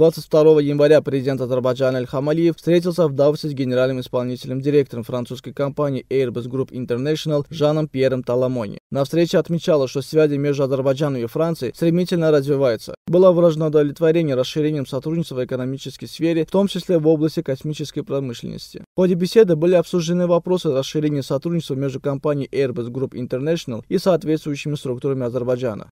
22 января президент Азербайджана Аль-Хамалиев встретился в Давосе с генеральным исполнительным директором французской компании Airbus Group International Жаном Пьером Таламони. На встрече отмечалось, что связи между Азербайджаном и Францией стремительно развиваются. Было выражено удовлетворение расширением сотрудничества в экономической сфере, в том числе в области космической промышленности. В ходе беседы были обсуждены вопросы расширения сотрудничества между компанией Airbus Group International и соответствующими структурами Азербайджана.